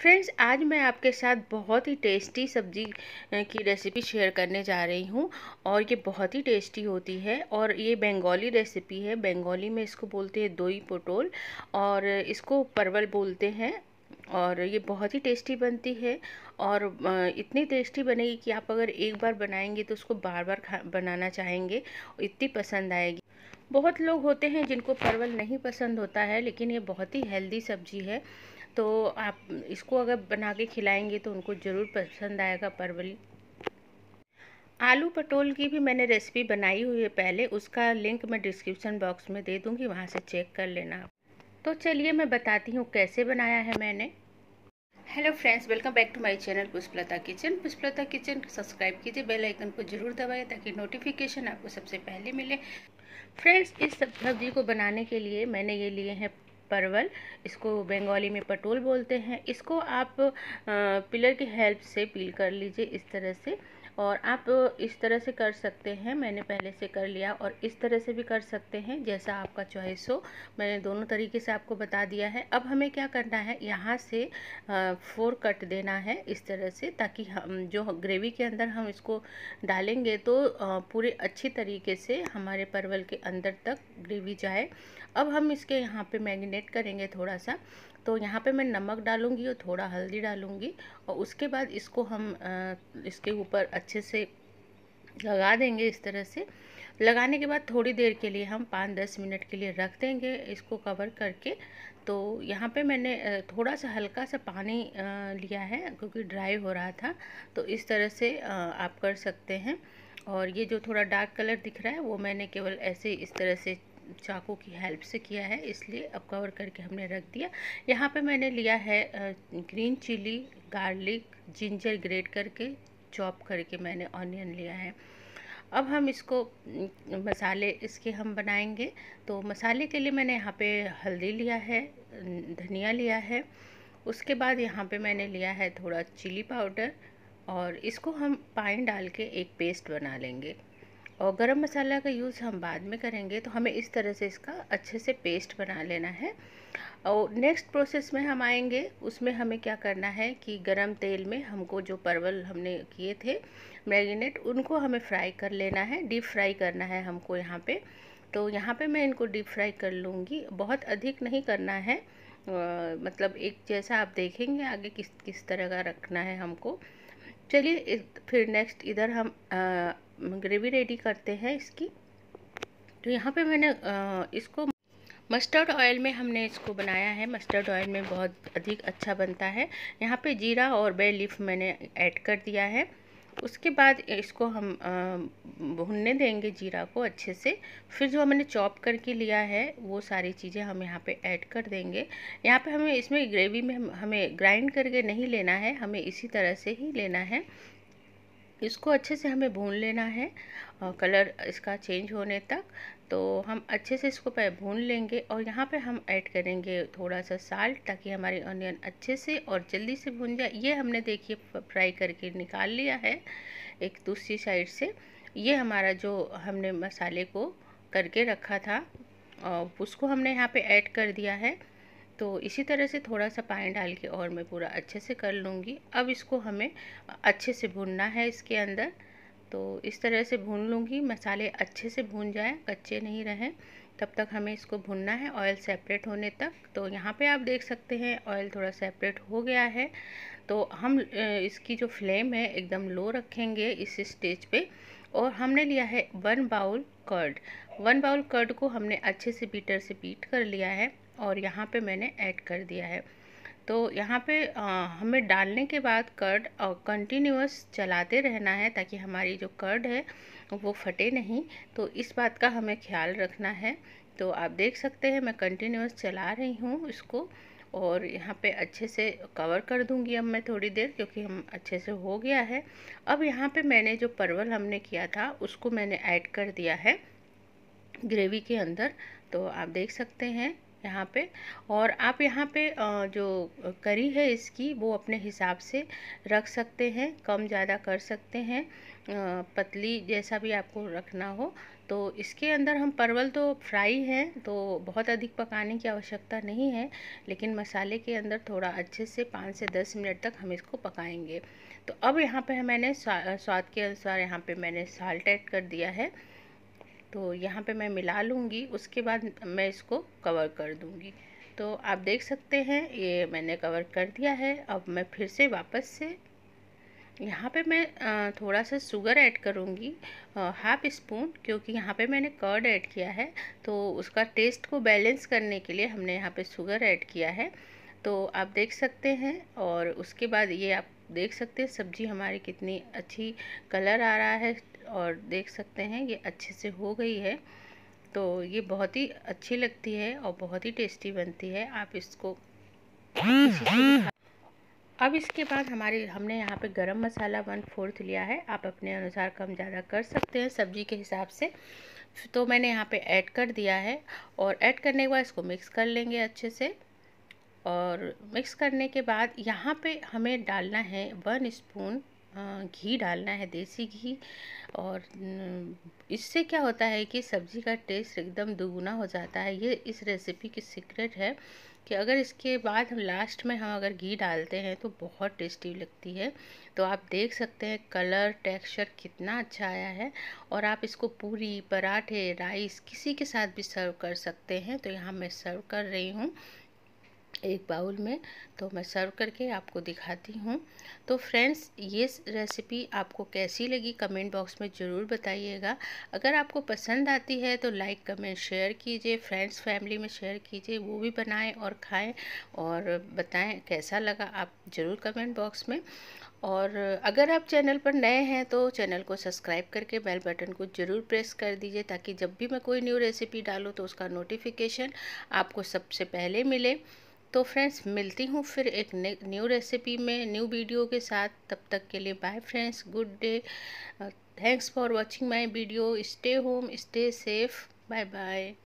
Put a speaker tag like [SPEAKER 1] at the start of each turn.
[SPEAKER 1] friends आज मैं आपके साथ बहुत ही टेस्टी सब्जी की रेसिपी शेयर करने जा रही हूँ और ये बहुत ही टेस्टी होती है और ये बंगाली रेसिपी है बंगाली में इसको बोलते हैं दोई पोटोल और इसको परवल बोलते हैं और ये बहुत ही टेस्टी बनती है और इतनी टेस्टी बनेगी कि आप अगर एक बार बनाएंगे तो उसको बार बार खा बनाना चाहेंगे इतनी पसंद आएगी बहुत लोग होते हैं जिनको परवल नहीं पसंद होता है लेकिन ये बहुत ही हेल्दी सब्जी है तो आप इसको अगर बना के खिलाएंगे तो उनको ज़रूर पसंद आएगा परवली आलू पटोल की भी मैंने रेसिपी बनाई हुई है पहले उसका लिंक मैं डिस्क्रिप्शन बॉक्स में दे दूँगी वहाँ से चेक कर लेना तो चलिए मैं बताती हूँ कैसे बनाया है मैंने hello friends welcome back to my channel Pushpalata kitchen Pushpalata kitchen subscribe कीजिए बेल आइकन को जरूर दबाएं ताकि नोटिफिकेशन आपको सबसे पहले मिले फ्रेंड्स इस सब्जी को बनाने के लिए मैंने ये लिए हैं परवल इसको बंगाली में पटोल बोलते हैं इसको आप पिलर की हेल्प से पील कर लीजिए इस तरह से और आप इस तरह से कर सकते हैं मैंने पहले से कर लिया और इस तरह से भी कर सकते हैं जैसा आपका चॉइस हो मैंने दोनों तरीके से आपको बता दिया है अब हमें क्या करना है यहाँ से फोर कट देना है इस तरह से ताकि हम जो ग्रेवी के अंदर हम इसको डालेंगे तो पूरे अच्छी तरीके से हमारे परवल के अंदर तक ग्रेवी जाए अब हम इसके यहाँ पे मैगिनेट करेंगे थोड़ा सा तो यहाँ पे मैं नमक डालूँगी और थोड़ा हल्दी डालूँगी और उसके बाद इसको हम इसके ऊपर अच्छे से लगा देंगे इस तरह से लगाने के बाद थोड़ी देर के लिए हम पाँच दस मिनट के लिए रख देंगे इसको कवर करके तो यहाँ पे मैंने थोड़ा सा हल्का सा पानी लिया है क्योंकि ड्राई हो रहा था तो इस तरह से आप कर सकते हैं और ये जो थोड़ा डार्क कलर दिख रहा है वो मैंने केवल ऐसे इस तरह से चाकू की हेल्प से किया है इसलिए अब कवर करके हमने रख दिया यहाँ पे मैंने लिया है green chilli garlic ginger grate करके चॉप करके मैंने ऑनियन लिया है अब हम इसको मसाले इसके हम बनाएंगे तो मसाले के लिए मैंने यहाँ पे हल्दी लिया है धनिया लिया है उसके बाद यहाँ पे मैंने लिया है थोड़ा चिली पाउडर और इसको हम पानी डाल के एक पेस्ट बना लेंगे और गरम मसाला का यूज़ हम बाद में करेंगे तो हमें इस तरह से इसका अच्छे से पेस्ट बना लेना है और नेक्स्ट प्रोसेस में हम आएंगे उसमें हमें क्या करना है कि गरम तेल में हमको जो परवल हमने किए थे मैरिनेट उनको हमें फ्राई कर लेना है डीप फ्राई करना है हमको यहाँ पे तो यहाँ पे मैं इनको डीप फ्राई कर लूँगी बहुत अधिक नहीं करना है आ, मतलब एक जैसा आप देखेंगे आगे किस किस तरह का रखना है हमको चलिए फिर नेक्स्ट इधर हम आ, ग्रेवी रेडी करते हैं इसकी तो यहाँ पे मैंने इसको मस्टर्ड ऑयल में हमने इसको बनाया है मस्टर्ड ऑयल में बहुत अधिक अच्छा बनता है यहाँ पे जीरा और बे लीफ मैंने ऐड कर दिया है उसके बाद इसको हम भुनने देंगे जीरा को अच्छे से फिर जो हमने चॉप करके लिया है वो सारी चीज़ें हम यहाँ पे ऐड कर देंगे यहाँ पे हमें इसमें ग्रेवी में हमें ग्राइंड करके नहीं लेना है हमें इसी तरह से ही लेना है इसको अच्छे से हमें भून लेना है और कलर इसका चेंज होने तक तो हम अच्छे से इसको भून लेंगे और यहाँ पे हम ऐड करेंगे थोड़ा सा साल्ट ताकि हमारी ऑनियन अच्छे से और जल्दी से भून जाए ये हमने देखिए फ्राई करके निकाल लिया है एक दूसरी साइड से ये हमारा जो हमने मसाले को करके रखा था और उसको हमने यहाँ पे ऐड कर दिया है तो इसी तरह से थोड़ा सा पानी डाल के और मैं पूरा अच्छे से कर लूँगी अब इसको हमें अच्छे से भूनना है इसके अंदर तो इस तरह से भून लूँगी मसाले अच्छे से भून जाएँ कच्चे नहीं रहें तब तक हमें इसको भूनना है ऑयल सेपरेट होने तक तो यहाँ पे आप देख सकते हैं ऑयल थोड़ा सेपरेट हो गया है तो हम इसकी जो फ्लेम है एकदम लो रखेंगे इस स्टेज पे और हमने लिया है one bowl curd one bowl curd को हमने अच्छे से बीटर से बीट कर लिया है और यहाँ पे मैंने ऐड कर दिया है तो यहाँ पे आ, हमें डालने के बाद कर्ड कंटिन्यूस चलाते रहना है ताकि हमारी जो कर्ड है वो फटे नहीं तो इस बात का हमें ख्याल रखना है तो आप देख सकते हैं मैं कंटिन्यूस चला रही हूँ इसको और यहाँ पे अच्छे से कवर कर दूँगी अब मैं थोड़ी देर क्योंकि हम अच्छे से हो गया है अब यहाँ पे मैंने जो परवल हमने किया था उसको मैंने ऐड कर दिया है ग्रेवी के अंदर तो आप देख सकते हैं यहाँ पे और आप यहाँ पे जो करी है इसकी वो अपने हिसाब से रख सकते हैं कम ज़्यादा कर सकते हैं पतली जैसा भी आपको रखना हो तो इसके अंदर हम परवल तो फ्राई हैं तो बहुत अधिक पकाने की आवश्यकता नहीं है लेकिन मसाले के अंदर थोड़ा अच्छे से पाँच से दस मिनट तक हम इसको पकाएंगे तो अब यहाँ पे मैंने स्वाद के अनुसार यहाँ पे मैंने साल्ट ऐड कर दिया है तो यहाँ पे मैं मिला लूँगी उसके बाद मैं इसको कवर कर दूँगी तो आप देख सकते हैं ये मैंने कवर कर दिया है अब मैं फिर से वापस से यहाँ पे मैं थोड़ा सा शुगर ऐड करूँगी हाफ स्पून क्योंकि यहाँ पे मैंने कर्ड ऐड किया है तो उसका टेस्ट को बैलेंस करने के लिए हमने यहाँ पे शुगर ऐड किया है तो आप देख सकते हैं और उसके बाद ये आप देख सकते हैं सब्ज़ी हमारी कितनी अच्छी कलर आ रहा है और देख सकते हैं ये अच्छे से हो गई है तो ये बहुत ही अच्छी लगती है और बहुत ही टेस्टी बनती है आप इसको अब इसके बाद हमारे हमने यहाँ पे गरम मसाला वन फोर्थ लिया है आप अपने अनुसार कम ज़्यादा कर सकते हैं सब्जी के हिसाब से तो मैंने यहाँ पे ऐड कर दिया है और ऐड करने के बाद इसको मिक्स कर लेंगे अच्छे से और मिक्स करने के बाद यहाँ पे हमें डालना है वन स्पून घी डालना है देसी घी और इससे क्या होता है कि सब्ज़ी का टेस्ट एकदम दुगुना हो जाता है ये इस रेसिपी की सीक्रेट है कि अगर इसके बाद हम लास्ट में हम अगर घी डालते हैं तो बहुत टेस्टी लगती है तो आप देख सकते हैं कलर टेक्सचर कितना अच्छा आया है और आप इसको पूरी पराठे राइस किसी के साथ भी सर्व कर सकते हैं तो यहाँ मैं सर्व कर रही हूँ एक बाउल में तो मैं सर्व करके आपको दिखाती हूँ तो फ्रेंड्स ये रेसिपी आपको कैसी लगी कमेंट बॉक्स में ज़रूर बताइएगा अगर आपको पसंद आती है तो लाइक कमेंट शेयर कीजिए फ्रेंड्स फैमिली में शेयर कीजिए वो भी बनाएं और खाएं और बताएं कैसा लगा आप ज़रूर कमेंट बॉक्स में और अगर आप चैनल पर नए हैं तो चैनल को सब्सक्राइब करके बेल बटन को ज़रूर प्रेस कर दीजिए ताकि जब भी मैं कोई न्यू रेसिपी डालूँ तो उसका नोटिफिकेशन आपको सबसे पहले मिले तो फ्रेंड्स मिलती हूँ फिर एक न्यू रेसिपी में न्यू वीडियो के साथ तब तक के लिए bye friends good day thanks for watching my video stay home stay safe bye bye